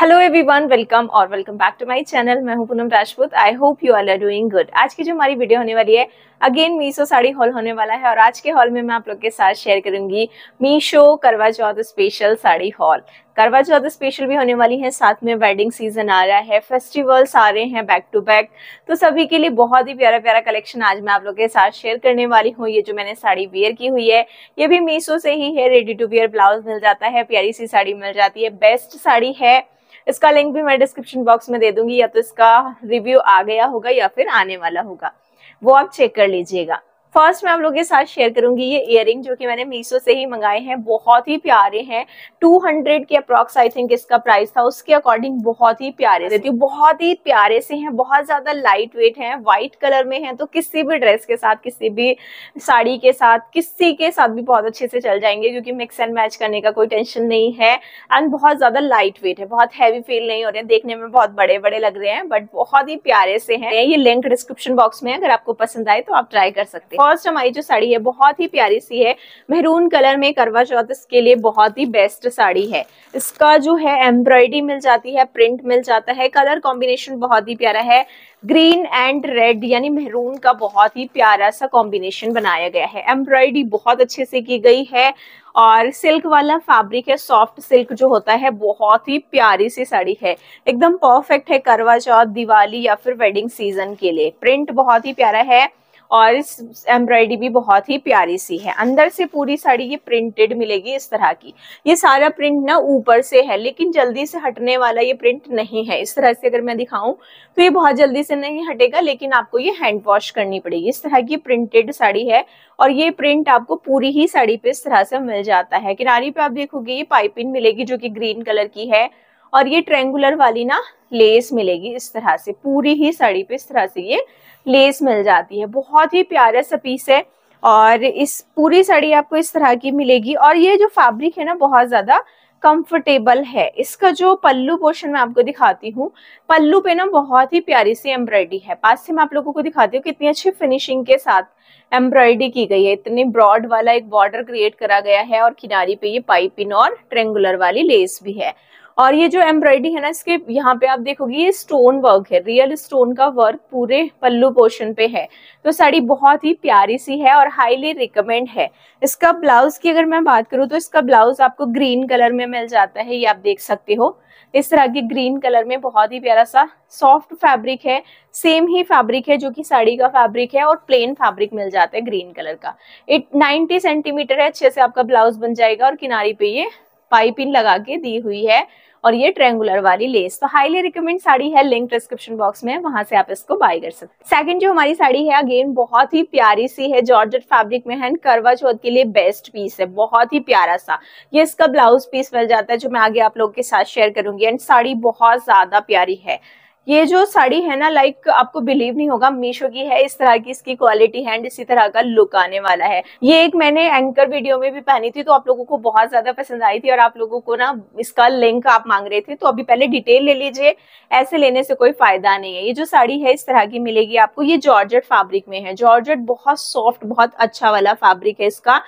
hello everyone welcome और welcome back to my channel मैं हूं Poonam Rajput I hope you all are doing good आज की जो हमारी वीडियो होने वाली है अगेन मीशो साड़ी हॉल होने वाला है और आज के हॉल में मैं आप लोग के साथ शेयर करूंगी मीशो करवा चौथ स्पेशल साड़ी हॉल करवा चौथ स्पेशल भी होने वाली है साथ में वेडिंग सीजन आ रहा है फेस्टिवल्स आ रहे हैं बैक टू बैक तो सभी के लिए बहुत ही प्यारा प्यारा कलेक्शन आज मैं आप लोग के साथ शेयर करने वाली हूँ ये जो मैंने साड़ी वेयर की हुई है ये भी मीशो से ही है रेडी टू वेयर ब्लाउज मिल जाता है प्यारी सी साड़ी मिल जाती है बेस्ट साड़ी है इसका लिंक भी मैं डिस्क्रिप्शन बॉक्स में दे दूंगी या तो इसका रिव्यू आ गया होगा या फिर आने वाला होगा वो आप चेक कर लीजिएगा फर्स्ट मैं आप लोगों के साथ शेयर करूंगी ये इयर जो कि मैंने मीशो से ही मंगाए हैं बहुत ही प्यारे हैं 200 के अप्रॉक्स आई थिंक इसका प्राइस था उसके अकॉर्डिंग बहुत ही प्यारे देती हूँ बहुत ही प्यारे से हैं बहुत ज्यादा लाइट वेट हैं व्हाइट कलर में हैं तो किसी भी ड्रेस के साथ किसी भी साड़ी के साथ किसी के साथ भी बहुत अच्छे से चल जाएंगे क्योंकि मिक्स एंड मैच करने का कोई टेंशन नहीं है एंड बहुत ज्यादा लाइट वेट है बहुत हैवी फील नहीं हो रहे हैं देखने में बहुत बड़े बड़े लग रहे हैं बट बहुत ही प्यारे से हैं ये लिंक डिस्क्रिप्शन बॉक्स में अगर आपको पसंद आए तो आप ट्राई कर सकते हैं फर्स्ट हमारी जो साड़ी है बहुत ही प्यारी सी है मेहरून कलर में करवा चौथ इसके लिए बहुत ही बेस्ट साड़ी है इसका जो है एम्ब्रॉयडरी मिल जाती है प्रिंट मिल जाता है कलर कॉम्बिनेशन बहुत ही प्यारा है ग्रीन एंड रेड यानी मेहरून का बहुत ही प्यारा सा कॉम्बिनेशन बनाया गया है एम्ब्रॉयडरी बहुत अच्छे से की गई है और सिल्क वाला फैब्रिक है सॉफ्ट सिल्क जो होता है बहुत ही प्यारी सी साड़ी है एकदम परफेक्ट है करवा चौथ दिवाली या फिर वेडिंग सीजन के लिए प्रिंट बहुत ही प्यारा है और इस एम्ब्रॉयडरी भी बहुत ही प्यारी सी है अंदर से पूरी साड़ी ये प्रिंटेड मिलेगी इस तरह की ये सारा प्रिंट ना ऊपर से है लेकिन जल्दी से हटने वाला ये प्रिंट नहीं है इस तरह से अगर मैं दिखाऊं तो ये बहुत जल्दी से नहीं हटेगा लेकिन आपको ये हैंड वॉश करनी पड़ेगी इस तरह की प्रिंटेड साड़ी है और ये प्रिंट आपको पूरी ही साड़ी पे इस तरह से मिल जाता है किनारी पे आप देखोगे ये पाइपिंग मिलेगी जो की ग्रीन कलर की है और ये ट्रेंगुलर वाली ना लेस मिलेगी इस तरह से पूरी ही साड़ी पे इस तरह से ये लेस मिल जाती है बहुत ही प्यारा सा पीस है और इस पूरी साड़ी आपको इस तरह की मिलेगी और ये जो फैब्रिक है ना बहुत ज़्यादा कंफर्टेबल है इसका जो पल्लू पोर्शन मैं आपको दिखाती हूँ पल्लू पे ना बहुत ही प्यारी सी एम्ब्रॉयडरी है पास से मैं आप लोगों को दिखाती हूँ कितनी अच्छी फिनिशिंग के साथ एम्ब्रॉयडरी की गई है इतने ब्रॉड वाला एक बॉर्डर क्रिएट करा गया है और किनारी पे ये पाइपिन और ट्रेंगुलर वाली लेस भी है और ये जो एम्ब्रॉयडरी है ना इसके यहाँ पे आप देखोगे ये स्टोन वर्क है रियल स्टोन का वर्क पूरे पल्लू पोर्शन पे है तो साड़ी बहुत ही प्यारी सी है और हाईली रिकमेंड है इसका ब्लाउज की अगर मैं बात करूँ तो इसका ब्लाउज आपको ग्रीन कलर में मिल जाता है ये आप देख सकते हो इस तरह के ग्रीन कलर में बहुत ही प्यारा सा सॉफ्ट फैब्रिक है सेम ही फैब्रिक है जो कि साड़ी का फैब्रिक है और प्लेन फैब्रिक मिल जाता है ग्रीन कलर का एट 90 सेंटीमीटर है अच्छे से आपका ब्लाउज बन जाएगा और किनारी पे ये पाइपिंग लगा के दी हुई है और ये ट्रेंगुलर वाली लेस तो हाईली रिकमेंड साड़ी है लिंक डिस्क्रिप्शन बॉक्स में वहां से आप इसको बाय कर सकते हैं सेकंड जो हमारी साड़ी है अगेन बहुत ही प्यारी सी है जॉर्जेट फैब्रिक में है करवा चौथ के लिए बेस्ट पीस है बहुत ही प्यारा सा ये इसका ब्लाउज पीस मिल जाता है जो मैं आगे आप लोगों के साथ शेयर करूंगी एंड साड़ी बहुत ज्यादा प्यारी है ये जो साड़ी है ना लाइक आपको बिलीव नहीं होगा मीशो की है इस तरह की इसकी क्वालिटी है एंड इसी तरह का लुक आने वाला है ये एक मैंने एंकर वीडियो में भी पहनी थी तो आप लोगों को बहुत ज्यादा पसंद आई थी और आप लोगों को ना इसका लिंक आप मांग रहे थे तो अभी पहले डिटेल ले लीजिए ऐसे लेने से कोई फायदा नहीं है ये जो साड़ी है इस तरह की मिलेगी आपको ये जॉर्ज फैब्रिक में है जॉर्ज बहुत सॉफ्ट बहुत अच्छा वाला फैब्रिक है इसका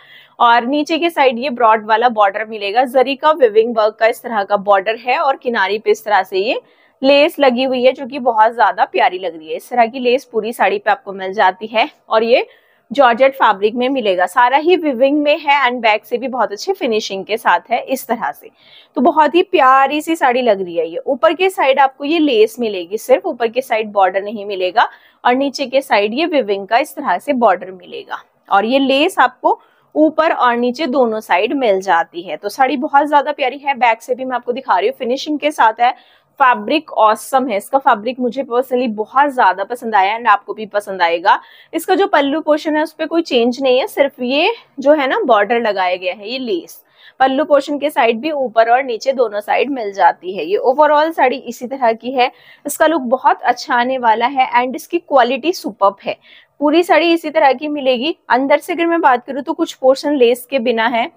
और नीचे के साइड ये ब्रॉड वाला बॉर्डर मिलेगा जरी का विविंग वर्क का इस तरह का बॉर्डर है और किनारी पे इस तरह से ये लेस लगी हुई है जो कि बहुत ज्यादा प्यारी लग रही है इस तरह की लेस पूरी साड़ी पे आपको मिल जाती है और ये जॉर्जेट फैब्रिक में मिलेगा सारा ही विविंग में है एंड बैक से भी बहुत अच्छे फिनिशिंग के साथ है इस तरह से तो बहुत ही प्यारी सी साड़ी लग रही है ये ऊपर के साइड आपको ये लेस मिलेगी सिर्फ ऊपर के साइड बॉर्डर नहीं मिलेगा और नीचे के साइड ये विविंग का इस तरह से बॉर्डर मिलेगा और ये लेस आपको ऊपर और नीचे दोनों साइड मिल जाती है तो साड़ी बहुत ज्यादा प्यारी है बैक से भी मैं आपको दिखा रही हूँ फिनिशिंग के साथ है फैब्रिक ऑसम है इसका फैब्रिक मुझे पर्सनली बहुत ज्यादा पसंद आया एंड आपको भी पसंद आएगा इसका जो पल्लू पोर्शन है उस पर कोई चेंज नहीं है सिर्फ ये जो है ना बॉर्डर लगाया गया है ये लेस पल्लू पोर्शन के साइड भी ऊपर और नीचे दोनों साइड मिल जाती है ये ओवरऑल साड़ी इसी तरह की है इसका लुक बहुत अच्छा आने वाला है एंड इसकी क्वालिटी सुपर है पूरी साड़ी इसी तरह की मिलेगी अंदर से अगर मैं बात करूँ तो कुछ पोर्शन लेस के बिना है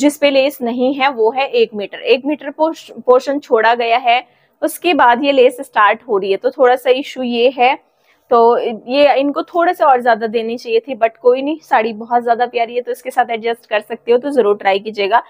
जिस पे लेस नहीं है वो है एक मीटर एक मीटर पोर्शन छोड़ा गया है उसके बाद ये लेस स्टार्ट हो रही है तो थोड़ा सा इशू ये है तो ये इनको थोड़ा सा और ज़्यादा देनी चाहिए थी बट कोई नहीं साड़ी बहुत ज़्यादा प्यारी है तो इसके साथ एडजस्ट कर सकते हो तो ज़रूर ट्राई कीजिएगा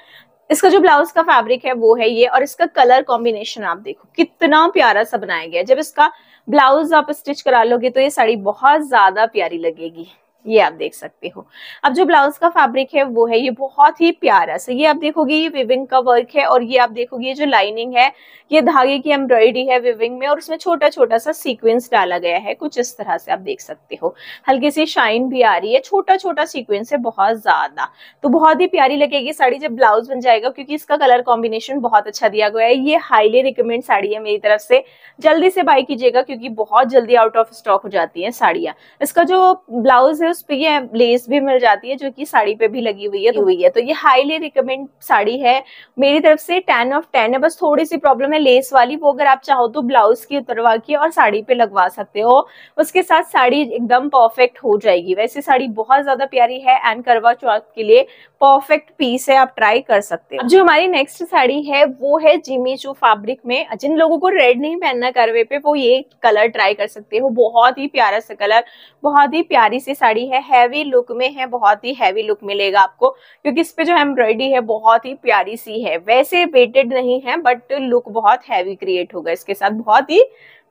इसका जो ब्लाउज का फैब्रिक है वो है ये और इसका कलर कॉम्बिनेशन आप देखो कितना प्यारा सा बनाया गया जब इसका ब्लाउज आप स्टिच करा लोगे तो ये साड़ी बहुत ज़्यादा प्यारी लगेगी ये आप देख सकते हो अब जो ब्लाउज का फैब्रिक है वो है ये बहुत ही प्यारा सा ये आप देखोगे ये विविंग का वर्क है और ये आप देखोगे ये जो लाइनिंग है ये धागे की एम्ब्रॉयडरी है विविंग में और उसमें छोटा छोटा सा सीक्वेंस डाला गया है कुछ इस तरह से आप देख सकते हो हल्की सी शाइन भी आ रही है छोटा छोटा सीक्वेंस है बहुत ज्यादा तो बहुत ही प्यारी लगेगी साड़ी जब ब्लाउज बन जाएगा क्योंकि इसका कलर कॉम्बिनेशन बहुत अच्छा दिया गया है ये हाईली रिकमेंड साड़ी है मेरी तरफ से जल्दी से बाय कीजिएगा क्योंकि बहुत जल्दी आउट ऑफ स्टॉक हो जाती है साड़ियाँ इसका जो ब्लाउज है उस पर ये लेस भी मिल जाती है जो कि साड़ी पे भी लगी हुई है तो हुई है तो ये हाईली रिकमेंड साड़ी है मेरी तरफ से टेन ऑफ टेन है बस थोड़ी सी प्रॉब्लम है लेस वाली वो अगर आप चाहो तो ब्लाउज की उतरवा के और साड़ी पे लगवा सकते हो उसके साथ साड़ी एकदम परफेक्ट हो जाएगी वैसे साड़ी बहुत ज्यादा प्यारी है एंड करवा चौथ के लिए परफेक्ट पीस है आप ट्राई कर सकते हो जो हमारी नेक्स्ट साड़ी है वो है जिमी चू फैब्रिक में जिन लोगों को रेड नहीं पहनना करवे पे वो ये कलर ट्राई कर सकते हो बहुत ही प्यारा सा कलर बहुत ही प्यारी सी साड़ी साड़ी है हैवी लुक में है बहुत ही हैवी लुक मिलेगा आपको क्योंकि इस पे जो एम्ब्रॉयडरी है बहुत ही प्यारी सी है वैसे वेटेड नहीं है बट लुक बहुत हैवी क्रिएट होगा इसके साथ बहुत ही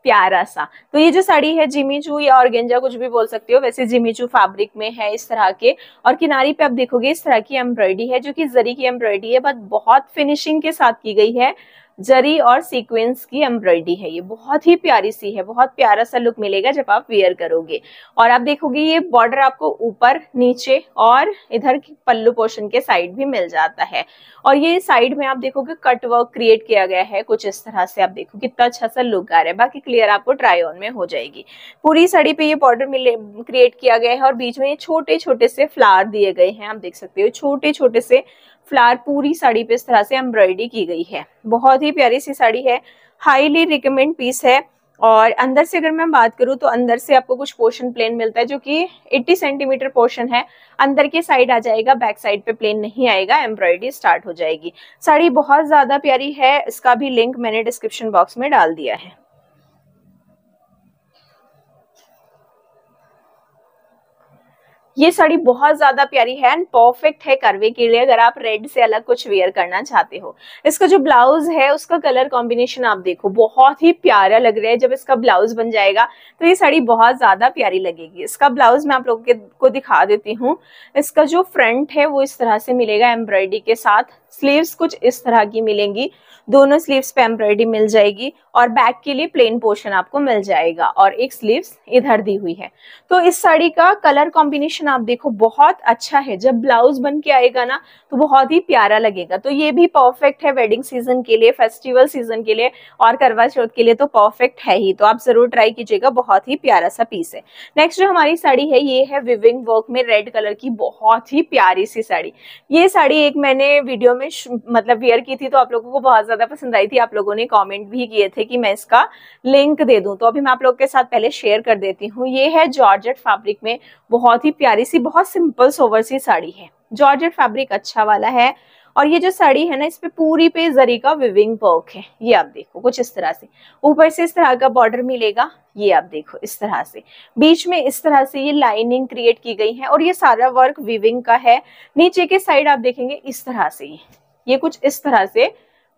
प्यारा सा तो ये जो साड़ी है जिमी चू या ऑर्गेंजा कुछ भी बोल सकते हो वैसे जिमी चू फैब्रिक में है इस तरह के और किनारी पे आप देखोगे इस तरह की एम्ब्रॉयडरी है जो कि जरी की एम्ब्रॉयडरी है बट बहुत फिनिशिंग के साथ की गई है जरी और सीक्वेंस की एम्ब्रॉयडरी है ये बहुत ही प्यारी सी है बहुत प्यारा सा लुक मिलेगा जब आप वेयर करोगे और आप देखोगे ये बॉर्डर आपको ऊपर नीचे और इधर पल्लू पोर्शन के साइड भी मिल जाता है और ये साइड में आप देखोगे कट वर्क क्रिएट किया गया है कुछ इस तरह से आप देखो कितना अच्छा सा लुक आ रहा है बाकी क्लियर आपको ट्राई ऑन में हो जाएगी पूरी साड़ी पे ये बॉर्डर मिले क्रिएट किया गया है और बीच में छोटे छोटे से फ्लावर दिए गए हैं आप देख सकते हो छोटे छोटे से फ्लावर पूरी साड़ी पे इस तरह से एम्ब्रॉयडरी की गई है बहुत ही प्यारी सी साड़ी है हाईली रिकमेंड पीस है और अंदर से अगर मैं बात करूँ तो अंदर से आपको कुछ पोर्शन प्लेन मिलता है जो कि 80 सेंटीमीटर पोर्शन है अंदर के साइड आ जाएगा बैक साइड पे प्लेन नहीं आएगा एम्ब्रॉयडरी स्टार्ट हो जाएगी साड़ी बहुत ज़्यादा प्यारी है इसका भी लिंक मैंने डिस्क्रिप्शन बॉक्स में डाल दिया है ये साड़ी बहुत ज्यादा प्यारी है एंड परफेक्ट है करवे के लिए अगर आप रेड से अलग कुछ वेयर करना चाहते हो इसका जो ब्लाउज है उसका कलर कॉम्बिनेशन आप देखो बहुत ही प्यारा लग रहा है जब इसका ब्लाउज बन जाएगा तो ये साड़ी बहुत ज्यादा प्यारी लगेगी इसका ब्लाउज मैं आप लोगों को दिखा देती हूँ इसका जो फ्रंट है वो इस तरह से मिलेगा एम्ब्रॉयडरी के साथ स्लीव्स कुछ इस तरह की मिलेंगी दोनों स्लीव्स पे एम्ब्रॉयडरी मिल जाएगी और बैक के लिए प्लेन पोर्शन आपको मिल जाएगा और एक स्लीव्स इधर दी हुई है तो इस साड़ी का कलर कॉम्बिनेशन आप देखो बहुत अच्छा है जब ब्लाउज बन के आएगा ना तो बहुत ही प्यारा लगेगा तो ये भी परफेक्ट है वेडिंग सीजन के लिए फेस्टिवल सीजन के लिए और करवा चौथ के लिए तो परफेक्ट है ही तो आप जरूर ट्राई कीजिएगा बहुत ही प्यारा सा पीस है नेक्स्ट जो हमारी साड़ी है ये है विविंग वर्क में रेड कलर की बहुत ही प्यारी सी साड़ी ये साड़ी एक मैंने वीडियो में मतलब वेयर की थी तो आप लोगों को बहुत ज्यादा पसंद आई थी आप लोगों ने कमेंट भी किए थे कि मैं इसका लिंक दे दूं तो अभी मैं आप लोगों के साथ पहले शेयर कर देती हूँ ये है जॉर्जेट फैब्रिक में बहुत ही प्यारी सी बहुत सिंपल सोवर सी साड़ी है जॉर्जेट फैब्रिक अच्छा वाला है और ये जो साड़ी है ना इस पे पूरी पे जरी का विविंग वर्क है ये आप देखो कुछ इस तरह से ऊपर से इस तरह का बॉर्डर मिलेगा ये आप देखो इस तरह से बीच में इस तरह से ये लाइनिंग क्रिएट की गई है और ये सारा वर्क विविंग का है नीचे के साइड आप देखेंगे इस तरह से ये कुछ इस तरह से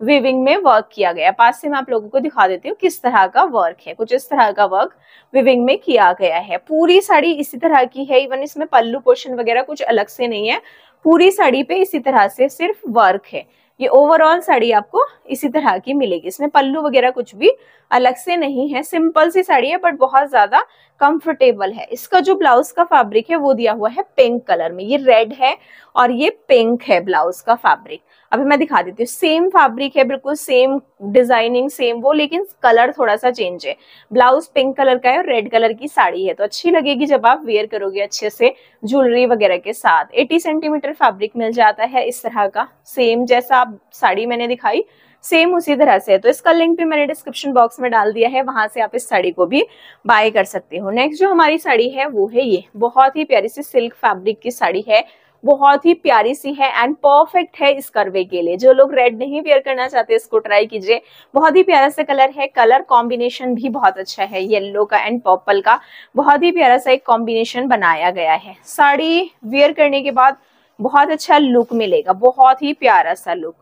विविंग में वर्क किया गया पास से मैं आप लोगों को दिखा देती हूँ किस तरह का वर्क है कुछ इस तरह का वर्क विविंग में किया गया है पूरी साड़ी इसी तरह की है इवन इसमें पल्लू पोर्शन वगैरह कुछ अलग से नहीं है पूरी साड़ी पे इसी तरह से सिर्फ वर्क है ये ओवरऑल साड़ी आपको इसी तरह की मिलेगी इसमें पल्लू वगैरह कुछ भी अलग से नहीं है सिंपल सी साड़ी है बट बहुत ज्यादा कंफर्टेबल है इसका जो ब्लाउज का फैब्रिक है वो दिया हुआ है पिंक कलर में ये रेड है और ये पिंक है ब्लाउज का फैब्रिक अभी मैं दिखा देती हूँ सेम फैब्रिक है बिल्कुल सेम डिजाइनिंग सेम वो लेकिन कलर थोड़ा सा चेंज है ब्लाउज पिंक कलर का है और रेड कलर की साड़ी है तो अच्छी लगेगी जब आप वेयर करोगे अच्छे से ज्वेलरी वगैरह के साथ 80 सेंटीमीटर फैब्रिक मिल जाता है इस तरह का सेम जैसा आप साड़ी मैंने दिखाई सेम उसी तरह से है तो इसका लिंक भी मैंने डिस्क्रिप्शन बॉक्स में डाल दिया है वहां से आप इस साड़ी को भी बाय कर सकते हो नेक्स्ट जो हमारी साड़ी है वो है ये बहुत ही प्यारी सी सिल्क फैब्रिक की साड़ी है बहुत ही प्यारी सी है एंड परफेक्ट है इस करवे के लिए जो लोग रेड नहीं वेयर करना चाहते इसको ट्राई कीजिए बहुत ही प्यारा सा कलर है कलर कॉम्बिनेशन भी बहुत अच्छा है येल्लो का एंड पर्पल का बहुत ही प्यारा सा एक कॉम्बिनेशन बनाया गया है साड़ी वेयर करने के बाद बहुत अच्छा लुक मिलेगा बहुत ही प्यारा सा लुक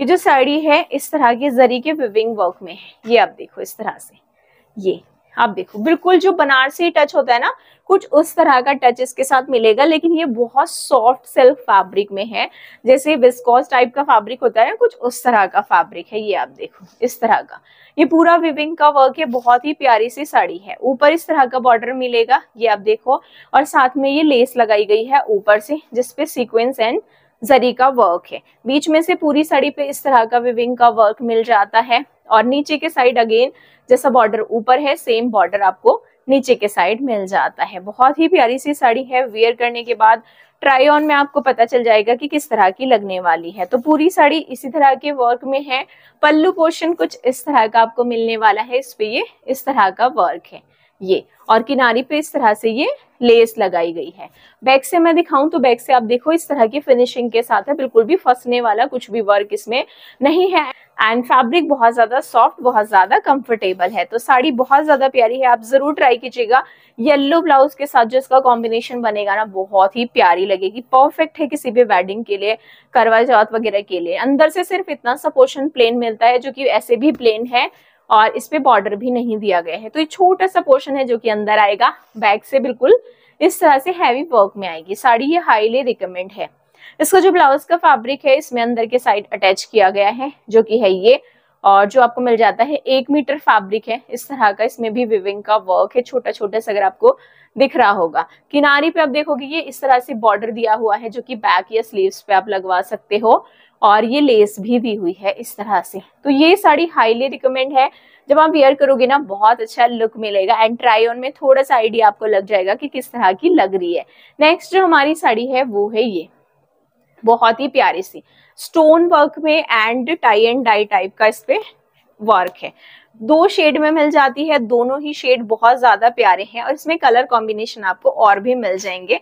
ये जो साड़ी है इस तरह के जरी के विविंग वर्क में है ये आप देखो इस तरह से ये आप देखो बिल्कुल जो बनारसी टच होता है ना कुछ उस तरह का टच इसके साथ मिलेगा लेकिन ये बहुत सॉफ्ट सिल्क फैब्रिक में है जैसे विस्कॉस टाइप का फैब्रिक होता है ना कुछ उस तरह का फैब्रिक है ये आप देखो इस तरह का ये पूरा विविंग का वर्क है बहुत ही प्यारी सी साड़ी है ऊपर इस तरह का बॉर्डर मिलेगा ये आप देखो और साथ में ये लेस लगाई गई है ऊपर से जिसपे सिक्वेंस एंड जरी का वर्क है बीच में से पूरी साड़ी पे इस तरह का विविंग का वर्क मिल जाता है और नीचे के साइड अगेन जैसा बॉर्डर ऊपर है सेम बॉर्डर आपको नीचे के साइड मिल जाता है बहुत ही प्यारी सी साड़ी है वेयर करने के बाद ट्राई ऑन में आपको पता चल जाएगा कि किस तरह की लगने वाली है तो पूरी साड़ी इसी तरह के वर्क में है पल्लू पोर्शन कुछ इस तरह का आपको मिलने वाला है इस पे ये इस तरह का वर्क है ये और किनारी पे इस तरह से ये लेस लगाई गई है बैक से मैं दिखाऊं तो बैक से आप देखो इस तरह की फिनिशिंग के साथ है बिल्कुल भी फंसने वाला कुछ भी वर्क इसमें नहीं है एंड फैब्रिक बहुत ज़्यादा सॉफ्ट बहुत ज़्यादा कंफर्टेबल है तो साड़ी बहुत ज़्यादा प्यारी है आप ज़रूर ट्राई कीजिएगा येलो ब्लाउज के साथ जो इसका कॉम्बिनेशन बनेगा ना बहुत ही प्यारी लगेगी परफेक्ट है किसी भी वेडिंग के लिए करवा चौथ वगैरह के लिए अंदर से सिर्फ इतना सा पोर्शन प्लेन मिलता है जो कि ऐसे भी प्लेन है और इस पे बॉर्डर भी नहीं दिया गया है तो ये छोटा सा पोर्शन है जो कि अंदर आएगा बैक से बिल्कुल इस तरह से हैवी वर्क में आएगी साड़ी ये हाईली रिकमेंड है इसका जो ब्लाउज का फैब्रिक है इसमें अंदर के साइड अटैच किया गया है जो कि है ये और जो आपको मिल जाता है एक मीटर फैब्रिक है इस तरह का इसमें भी विविंग का वर्क है छोटा छोटा सा अगर आपको दिख रहा होगा किनारे पे आप देखोगे ये इस तरह से बॉर्डर दिया हुआ है जो कि बैक या स्लीव्स पे आप लगवा सकते हो और ये लेस भी दी हुई है इस तरह से तो ये साड़ी हाईली रिकमेंड है जब आप वेयर करोगे ना बहुत अच्छा लुक मिलेगा एंड ट्राई ऑन में थोड़ा सा आइडिया आपको लग जाएगा कि किस तरह की लग रही है नेक्स्ट जो हमारी साड़ी है वो है ये बहुत ही प्यारी सी स्टोन वर्क में and tie and dye type का इस पे वर्क है दो शेड में मिल जाती है दोनों ही शेड बहुत ज्यादा प्यारे हैं और इसमें कलर कॉम्बिनेशन आपको और भी मिल जाएंगे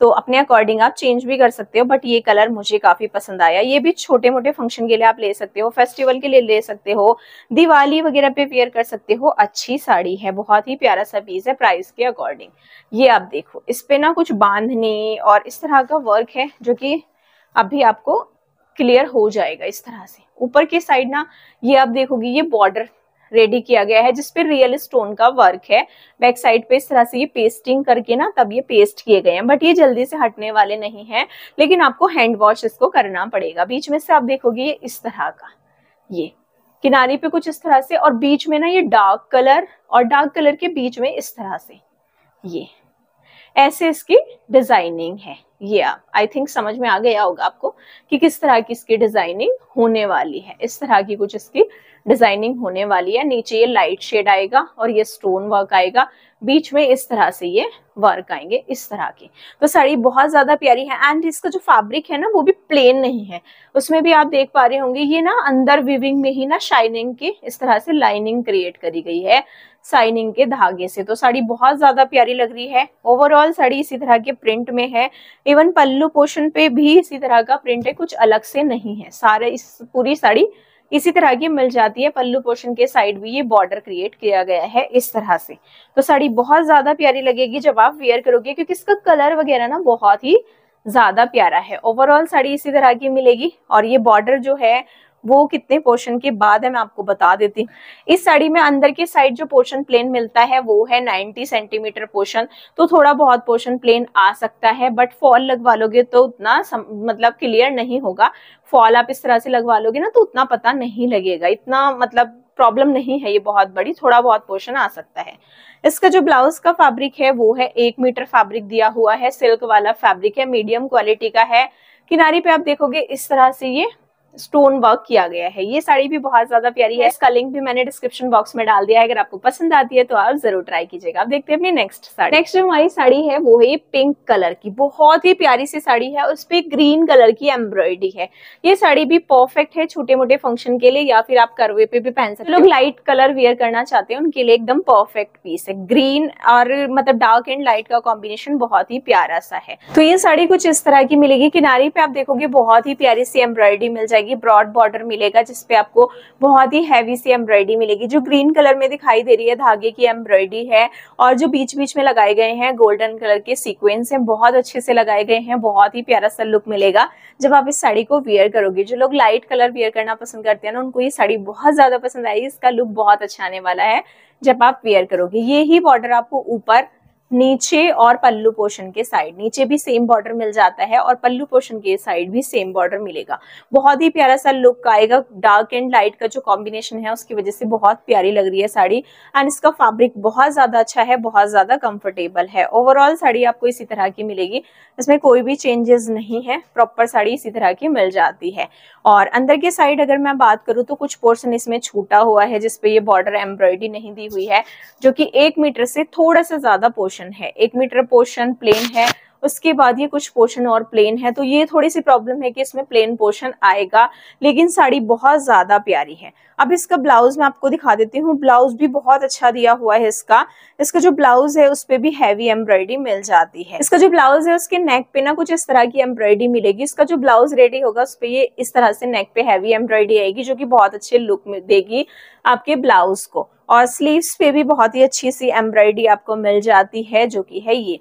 तो अपने अकॉर्डिंग आप चेंज भी कर सकते हो बट ये कलर मुझे काफी पसंद आया ये भी छोटे मोटे फंक्शन के लिए आप ले सकते हो फेस्टिवल के लिए ले सकते हो दिवाली वगैरह पे वेयर कर सकते हो अच्छी साड़ी है बहुत ही प्यारा सा पीस है प्राइस के अकॉर्डिंग ये आप देखो इस पे ना कुछ बांधने और इस तरह का वर्क है जो कि अभी आपको क्लियर हो जाएगा इस तरह से ऊपर की साइड ना ये आप देखोगे ये बॉर्डर रेडी किया गया है जिसपे रियल स्टोन का वर्क है बैक साइड पे इस तरह से ये पेस्टिंग करके ना तब ये पेस्ट किए गए हैं बट ये जल्दी से हटने वाले नहीं है लेकिन आपको हैंड वॉश इसको करना पड़ेगा बीच में से आप देखोगे ये इस तरह का ये किनारे पे कुछ इस तरह से और बीच में ना ये डार्क कलर और डार्क कलर के बीच में इस तरह से ये ऐसे इसकी डिजाइनिंग है ये आप आई थिंक समझ में आ गया होगा आपको कि किस तरह की इसकी डिजाइनिंग होने वाली है इस तरह की कुछ इसकी डिजाइनिंग होने वाली है नीचे ये लाइट शेड आएगा और ये स्टोन वर्क आएगा बीच में इस तरह से ये वर्क आएंगे इस तरह के तो साड़ी बहुत ज्यादा प्यारी है एंड इसका जो फैब्रिक है ना वो भी प्लेन नहीं है उसमें भी आप देख पा रहे होंगे ये ना अंदर विविंग में ही ना शाइनिंग की इस तरह से लाइनिंग क्रिएट करी गई है साइनिंग के धागे से तो साड़ी बहुत ज्यादा प्यारी लग रही है ओवरऑल साड़ी इसी तरह के प्रिंट में है इवन पल्लू पोर्शन पे भी इसी तरह का प्रिंट है कुछ अलग से नहीं है सारे इस पूरी साड़ी इसी तरह की मिल जाती है पल्लू पोर्शन के साइड भी ये बॉर्डर क्रिएट किया गया है इस तरह से तो साड़ी बहुत ज्यादा प्यारी लगेगी जब आप वेयर करोगे क्योंकि इसका कलर वगैरह ना बहुत ही ज्यादा प्यारा है ओवरऑल साड़ी इसी तरह की मिलेगी और ये बॉर्डर जो है वो कितने पोर्शन के बाद है मैं आपको बता देती हूँ इस साड़ी में अंदर के साइड जो पोर्शन प्लेन मिलता है वो है 90 सेंटीमीटर पोर्शन तो थोड़ा बहुत पोर्शन प्लेन आ सकता है बट फॉल लगवा लोगे तो उतना सम, मतलब क्लियर नहीं होगा फॉल आप इस तरह से लगवा लोगे ना तो उतना पता नहीं लगेगा इतना मतलब प्रॉब्लम नहीं है ये बहुत बड़ी थोड़ा बहुत पोर्शन आ सकता है इसका जो ब्लाउज का फैब्रिक है वो है एक मीटर फैब्रिक दिया हुआ है सिल्क वाला फैब्रिक है मीडियम क्वालिटी का है किनारे पे आप देखोगे इस तरह से ये स्टोन वर्क किया गया है ये साड़ी भी बहुत ज्यादा प्यारी है इसका लिंक भी मैंने डिस्क्रिप्शन बॉक्स में डाल दिया है अगर आपको पसंद आती है तो आप जरूर ट्राई कीजिएगा आप देखते हैं अपनी नेक्स्ट साड़ी नेक्स्ट जो हमारी साड़ी है वो है पिंक कलर की बहुत ही प्यारी सी साड़ी है उस पर ग्रीन कलर की एम्ब्रॉयडरी है ये साड़ी भी परफेक्ट है छोटे मोटे फंक्शन के लिए या फिर आप करवे पे भी पहन सकते लोग लाइट कलर वेयर करना चाहते हैं उनके लिए एकदम परफेक्ट पीस है ग्रीन और मतलब डार्क एंड लाइट का कॉम्बिनेशन बहुत ही प्यारा सा है तो ये साड़ी कुछ इस तरह की मिलेगी किनारे पे आप देखोगे बहुत ही प्यारी सी एम्ब्रॉयडरी मिल जाएगी जाएगी ब्रॉड बॉर्डर मिलेगा जिसपे आपको बहुत ही हैवी सी एम्ब्रॉयडरी मिलेगी जो ग्रीन कलर में दिखाई दे रही है धागे की एम्ब्रॉयडरी है और जो बीच बीच में लगाए गए हैं गोल्डन कलर के सीक्वेंस है बहुत अच्छे से लगाए गए हैं बहुत ही प्यारा सा लुक मिलेगा जब आप इस साड़ी को वियर करोगे जो लोग लाइट कलर वियर करना पसंद करते हैं ना उनको ये साड़ी बहुत ज्यादा पसंद आएगी इसका लुक बहुत अच्छा आने वाला है जब आप वियर करोगे ये ही बॉर्डर आपको ऊपर नीचे और पल्लू पोषण के साइड नीचे भी सेम बॉर्डर मिल जाता है और पल्लू पोषण के साइड भी सेम बॉर्डर मिलेगा बहुत ही प्यारा सा लुक आएगा डार्क एंड लाइट का जो कॉम्बिनेशन है उसकी वजह से बहुत प्यारी लग रही है साड़ी एंड इसका फैब्रिक बहुत ज्यादा अच्छा है बहुत ज्यादा कंफर्टेबल है ओवरऑल साड़ी आपको इसी तरह की मिलेगी इसमें कोई भी चेंजेस नहीं है प्रॉपर साड़ी इसी तरह की मिल जाती है और अंदर के साइड अगर मैं बात करूँ तो कुछ पोर्सन इसमें छूटा हुआ है जिसपे ये बॉर्डर एम्ब्रॉयडरी नहीं दी हुई है जो की एक मीटर से थोड़ा सा ज्यादा पोर्सन पोर्शन है एक मीटर पोर्शन प्लेन है उसके बाद ये कुछ पोर्शन और प्लेन है तो ये थोड़ी सी प्रॉब्लम है कि इसमें प्लेन पोर्शन आएगा लेकिन साड़ी बहुत ज्यादा प्यारी है अब इसका ब्लाउज मैं आपको दिखा देती हूँ ब्लाउज भी बहुत अच्छा दिया हुआ है इसका इसका जो ब्लाउज है उस पर भी हैवी एम्ब्रॉयडरी मिल जाती है इसका जो ब्लाउज है उसके नेक पे ना कुछ इस तरह की एम्ब्रॉयडरी मिलेगी इसका जो ब्लाउज रेडी होगा उस पर ये इस तरह से नेक पे हैवी एम्ब्रॉयडरी आएगी जो की बहुत अच्छे लुक देगी आपके ब्लाउज को और स्लीव्स पे भी बहुत ही अच्छी सी एम्ब्रॉयडरी आपको मिल जाती है जो कि है ये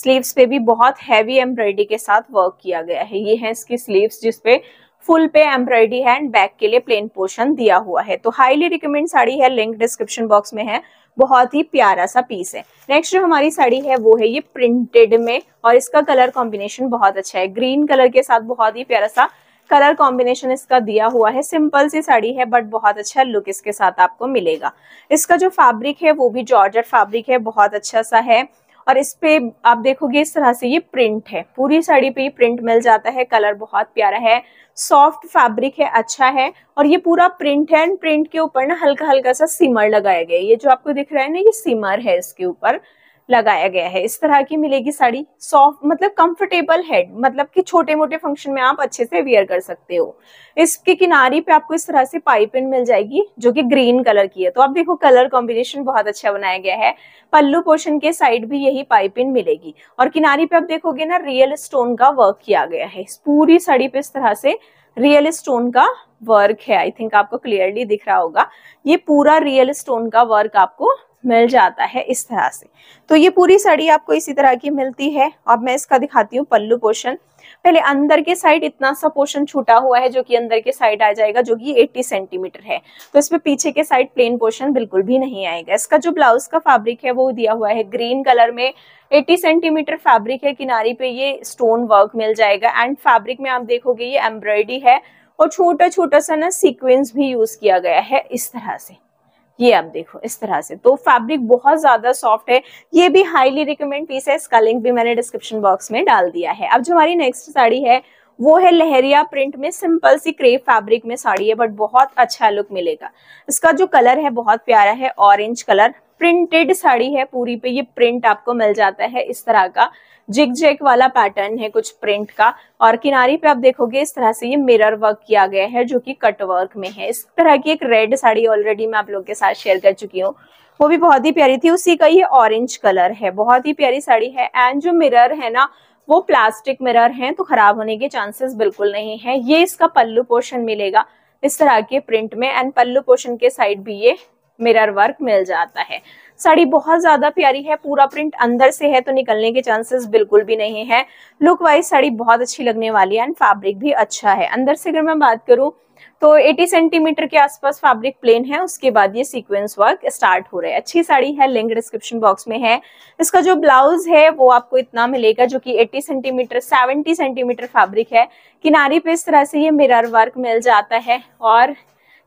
स्लीव्स पे भी बहुत हैवी एम्ब्रॉयडरी के साथ वर्क किया गया है ये है इसकी स्लीव्स जिसपे फुल पे एम्ब्रॉयडरी है एंड बैक के लिए प्लेन पोर्शन दिया हुआ है तो हाईली रिकमेंड साड़ी है लिंक डिस्क्रिप्शन बॉक्स में है बहुत ही प्यारा सा पीस है नेक्स्ट जो हमारी साड़ी है वो है ये प्रिंटेड में और इसका कलर कॉम्बिनेशन बहुत अच्छा है ग्रीन कलर के साथ बहुत ही प्यारा सा कलर कॉम्बिनेशन इसका दिया हुआ है सिंपल सी साड़ी है बट बहुत अच्छा लुक इसके साथ आपको मिलेगा इसका जो फैब्रिक है वो भी जॉर्जर फैब्रिक है बहुत अच्छा सा है और इस पे आप देखोगे इस तरह से ये प्रिंट है पूरी साड़ी पे ये प्रिंट मिल जाता है कलर बहुत प्यारा है सॉफ्ट फैब्रिक है अच्छा है और ये पूरा प्रिंट है एंड प्रिंट के ऊपर ना हल्का हल्का सा सिमर लगाया गया ये जो आपको दिख रहा है ना ये सिमर है इसके ऊपर लगाया गया है इस तरह की मिलेगी साड़ी सॉफ्ट मतलब कंफर्टेबल हेड मतलब कि छोटे मोटे फंक्शन में आप अच्छे से वियर कर सकते हो इसके किनारी पे आपको इस तरह से पाइपिन मिल जाएगी जो कि ग्रीन कलर की है तो आप देखो कलर कॉम्बिनेशन बहुत अच्छा बनाया गया है पल्लू पोर्शन के साइड भी यही पाइपिन मिलेगी और किनारी पे आप देखोगे ना रियल स्टोन का वर्क किया गया है पूरी साड़ी पे इस तरह से रियल स्टोन का वर्क है आई थिंक आपको क्लियरली दिख रहा होगा ये पूरा रियल स्टोन का वर्क आपको मिल जाता है इस तरह से तो ये पूरी साड़ी आपको इसी तरह की मिलती है अब मैं इसका दिखाती हूँ पल्लू पोर्शन पहले अंदर के साइड इतना सा पोर्शन छूटा हुआ है जो कि अंदर के साइड आ जाएगा जो कि 80 सेंटीमीटर है तो इसमें पीछे के साइड प्लेन पोर्शन बिल्कुल भी नहीं आएगा इसका जो ब्लाउज का फैब्रिक है वो दिया हुआ है ग्रीन कलर में 80 सेंटीमीटर फैब्रिक है किनारी पे ये स्टोन वर्क मिल जाएगा एंड फैब्रिक में आप देखोगे ये एम्ब्रॉयडरी है और छोटा छोटा सा ना सिक्वेंस भी यूज किया गया है इस तरह से ये आप देखो इस तरह से तो फैब्रिक बहुत ज्यादा सॉफ्ट है ये भी हाईली रिकमेंड पीस है इसका लिंक भी मैंने डिस्क्रिप्शन बॉक्स में डाल दिया है अब जो हमारी नेक्स्ट साड़ी है वो है लहरिया प्रिंट में सिंपल सी क्रेप फैब्रिक में साड़ी है बट बहुत अच्छा लुक मिलेगा इसका जो कलर है बहुत प्यारा है ऑरेंज कलर प्रिंटेड साड़ी है पूरी पे ये प्रिंट आपको मिल जाता है इस तरह का जिग जेक वाला पैटर्न है कुछ प्रिंट का और किनारे पे आप देखोगे इस तरह से ये मिरर वर्क किया गया है जो कि कट वर्क में है इस तरह की एक रेड साड़ी ऑलरेडी मैं आप लोग के साथ शेयर कर चुकी हूँ वो भी बहुत ही प्यारी थी उसी का ये ऑरेंज कलर है बहुत ही प्यारी साड़ी है एंड जो मिरर है ना वो प्लास्टिक मिरर है तो खराब होने के चांसेस बिल्कुल नहीं है ये इसका पल्लू पोर्शन मिलेगा इस तरह के प्रिंट में एंड पल्लू पोर्शन के साइड भी ये मिरर वर्क मिल जाता है साड़ी बहुत ज्यादा प्यारी है पूरा प्रिंट अंदर से है तो निकलने के चांसेस बिल्कुल भी नहीं है लुक वाइज साड़ी बहुत अच्छी लगने वाली है एंड फैब्रिक भी अच्छा है अंदर से अगर मैं बात करूँ तो 80 सेंटीमीटर के आसपास फैब्रिक प्लेन है उसके बाद ये सीक्वेंस वर्क स्टार्ट हो रहा है अच्छी साड़ी है लिंक डिस्क्रिप्शन बॉक्स में है इसका जो ब्लाउज है वो आपको इतना मिलेगा जो कि 80 सेंटीमीटर 70 सेंटीमीटर फैब्रिक है किनारे पे इस तरह से ये मिरर वर्क मिल जाता है और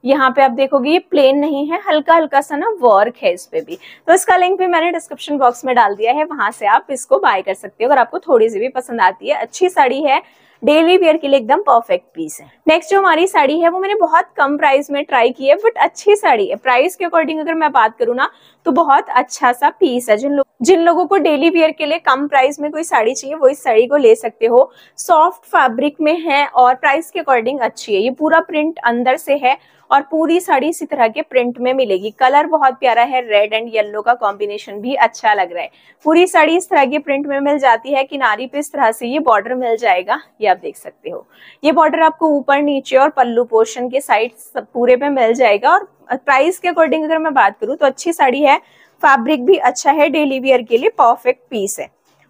यहाँ पे आप देखोगे ये प्लेन नहीं है हल्का हल्का सा ना वर्क है इस पे भी तो इसका लिंक भी मैंने डिस्क्रिप्शन बॉक्स में डाल दिया है वहां से आप इसको बाय कर सकते हो अगर आपको थोड़ी सी भी पसंद आती है अच्छी साड़ी है डेली वेयर के लिए एकदम परफेक्ट पीस है नेक्स्ट जो हमारी साड़ी है वो मैंने बहुत कम प्राइस में ट्राई की है बट अच्छी साड़ी है प्राइस के अकॉर्डिंग अगर मैं बात करूँ ना तो बहुत अच्छा सा पीस है जिन लोग जिन लोगों को डेली वेयर के लिए कम प्राइस में कोई साड़ी चाहिए वो इस साड़ी को ले सकते हो सॉफ्ट फैब्रिक में है और प्राइस के अकॉर्डिंग अच्छी है ये पूरा प्रिंट अंदर से है और पूरी साड़ी इसी तरह के प्रिंट में मिलेगी कलर बहुत प्यारा है रेड एंड येलो का कॉम्बिनेशन भी अच्छा लग रहा है पूरी साड़ी इस तरह के प्रिंट में मिल जाती है किनारी पे इस तरह से ये बॉर्डर मिल जाएगा आप देख सकते हो ये बॉर्डर आपको ऊपर नीचे और पल्लू पोर्शन के साइड पूरे पे मिल जाएगा और प्राइस के अकॉर्डिंग अगर मैं बात करूँ तो अच्छी साड़ी है फैब्रिक भी अच्छा है डेली वियर के लिए परफेक्ट पीस है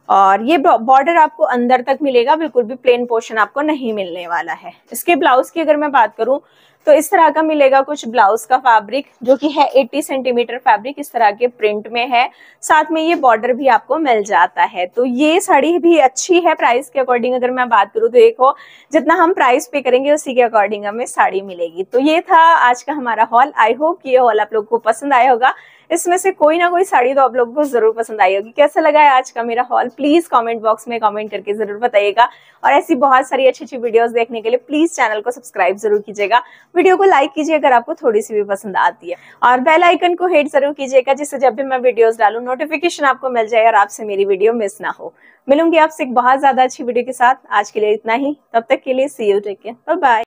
और ये बॉर्डर आपको अंदर तक मिलेगा बिल्कुल भी प्लेन पोर्शन आपको नहीं मिलने वाला है इसके ब्लाउज की अगर मैं बात करूं तो इस तरह का मिलेगा कुछ ब्लाउज का फैब्रिक जो कि है 80 सेंटीमीटर फैब्रिक इस तरह के प्रिंट में है साथ में ये बॉर्डर भी आपको मिल जाता है तो ये साड़ी भी अच्छी है प्राइस के अकॉर्डिंग अगर मैं बात करूँ तो देखो जितना हम प्राइस पे करेंगे उसी के अकॉर्डिंग हमें साड़ी मिलेगी तो ये था आज का हमारा हॉल आई होप ये हॉल आप लोग को पसंद आया होगा इसमें से कोई ना कोई साड़ी तो आप लोगों को जरूर पसंद आई होगी कैसा लगा है आज का मेरा हॉल प्लीज कॉमेंट बॉक्स में कॉमेंट करके जरूर बताइएगा और ऐसी बहुत सारी अच्छी अच्छी वीडियोज देखने के लिए प्लीज चैनल को सब्सक्राइब जरूर कीजिएगा वीडियो को लाइक कीजिए अगर आपको थोड़ी सी भी पसंद आती है और बेल आइकन को हेट जरूर कीजिएगा जिससे जब भी मैं वीडियोज डालू नोटिफिकेशन आपको मिल जाए और आपसे मेरी वीडियो मिस ना हो मिलूंगी आपसे एक बहुत ज्यादा अच्छी वीडियो के साथ आज के लिए इतना ही तब तक के लिए see you take care bye